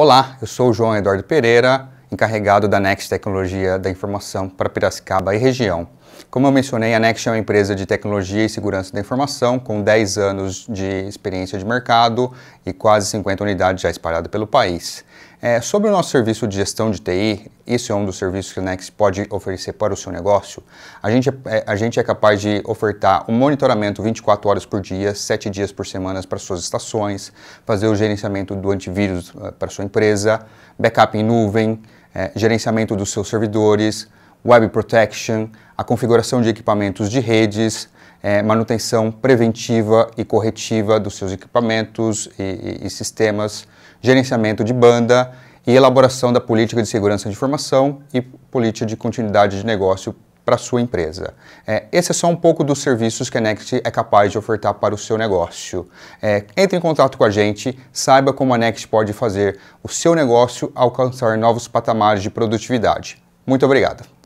Olá, eu sou o João Eduardo Pereira, encarregado da Next Tecnologia da Informação para Piracicaba e região. Como eu mencionei, a Next é uma empresa de tecnologia e segurança da informação, com 10 anos de experiência de mercado e quase 50 unidades já espalhadas pelo país. É, sobre o nosso serviço de gestão de TI, isso é um dos serviços que a Next pode oferecer para o seu negócio. A gente, é, é a gente é capaz de ofertar o um monitoramento 24 horas por dia, 7 dias por semana para suas estações, fazer o gerenciamento do antivírus eh, para sua empresa, backup em nuvem, é, gerenciamento dos seus servidores, web protection, a configuração de equipamentos de redes, é, manutenção preventiva e corretiva dos seus equipamentos e, e, e, sistemas, gerenciamento de banda e elaboração da política de segurança de informação e política de continuidade de negócio para sua empresa. É, esse é só um pouco dos serviços que a Next é capaz de ofertar para o seu negócio. É, entre em contato com a gente, saiba como a Next pode fazer o seu negócio alcançar novos patamares de produtividade. Muito obrigado.